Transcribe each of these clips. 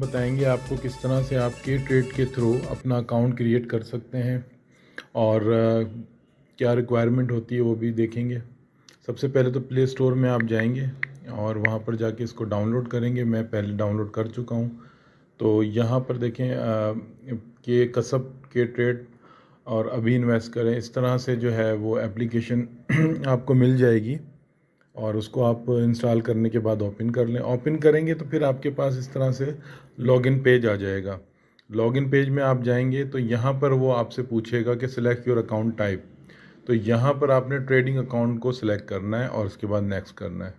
बताएंगे आपको किस तरह से आप के ट्रेड के थ्रू अपना अकाउंट क्रिएट कर सकते हैं और क्या रिक्वायरमेंट होती है वो भी देखेंगे सबसे पहले तो प्ले स्टोर में आप जाएंगे और वहाँ पर जाके इसको डाउनलोड करेंगे मैं पहले डाउनलोड कर चुका हूँ तो यहाँ पर देखें के कसब के ट्रेड और अभी इन्वेस्ट करें इस तरह से जो है वो एप्लीकेशन आपको मिल जाएगी और उसको आप इंस्टॉल करने के बाद ओपन कर लें ओपन करेंगे तो फिर आपके पास इस तरह से लॉगिन पेज आ जाएगा लॉगिन पेज में आप जाएंगे तो यहाँ पर वो आपसे पूछेगा कि सिलेक्ट योर अकाउंट टाइप तो यहाँ पर आपने ट्रेडिंग अकाउंट को सिलेक्ट करना है और उसके बाद नेक्स्ट करना है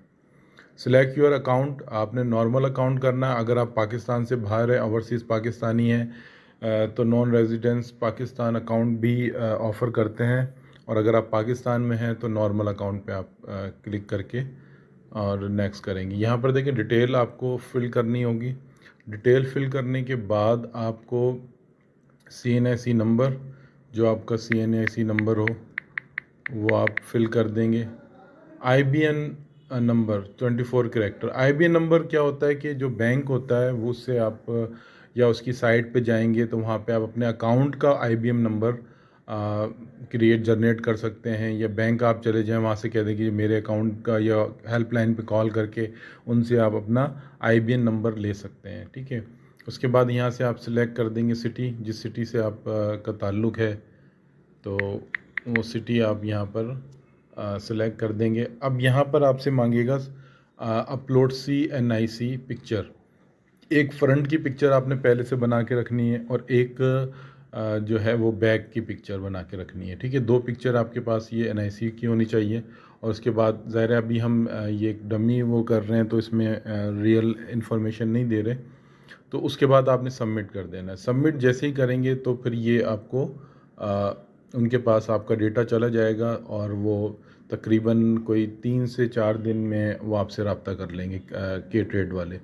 सिलेक्ट योर अकाउंट आपने नॉर्मल अकाउंट करना है अगर आप पाकिस्तान से बाहर हैं ओवरसीज़ पाकिस्तानी हैं तो नॉन रेजिडेंस पाकिस्तान अकाउंट भी ऑफ़र करते हैं और अगर आप पाकिस्तान में हैं तो नॉर्मल अकाउंट पे आप क्लिक करके और नेक्स्ट करेंगे यहाँ पर देखिए डिटेल आपको फिल करनी होगी डिटेल फिल करने के बाद आपको सी एन आई सी नंबर जो आपका सी एन आई सी नंबर हो वो आप फिल कर देंगे I B N number twenty four character I B N number क्या होता है कि जो बैंक होता है वो उससे आप या उसकी साइट पे जाएंगे तो वहाँ पे आप अपने अकाउंट का I B M number create generate कर सकते हैं या बैंक आप चले जाएं वहाँ से कह दें कि मेरे अकाउंट का या हेल्पलाइन पे कॉल करके उनसे आप अपना आई नंबर ले सकते हैं ठीक है उसके बाद यहाँ से आप सिलेक्ट कर देंगे सिटी जिस सिटी से आप का ताल्लुक़ है तो वो सिटी आप यहाँ पर सिलेक्ट कर देंगे अब यहाँ पर आपसे मांगेगा upload C N I C picture एक फ्रंट की पिक्चर आपने पहले से बना के रखनी है और एक जो है वो बैग की पिक्चर बना के रखनी है ठीक है दो पिक्चर आपके पास ये एन की होनी चाहिए और उसके बाद ज़ाहिर अभी हम ये डमी वो कर रहे हैं तो इसमें रियल इन्फॉर्मेशन नहीं दे रहे तो उसके बाद आपने सबमिट कर देना है सबमिट जैसे ही करेंगे तो फिर ये आपको आ, उनके पास आपका डेटा चला जाएगा और वो तकरीबन कोई तीन से चार दिन में वो आपसे रबता कर लेंगे के ट्रेड वाले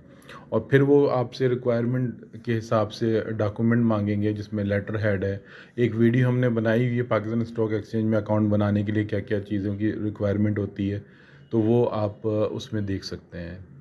और फिर वो आपसे रिक्वायरमेंट के हिसाब से डॉक्यूमेंट मांगेंगे जिसमें लेटर हेड है एक वीडियो हमने बनाई हुई है पाकिस्तान स्टॉक एक्सचेंज में अकाउंट बनाने के लिए क्या क्या चीज़ों की रिक्वायरमेंट होती है तो वो आप उसमें देख सकते हैं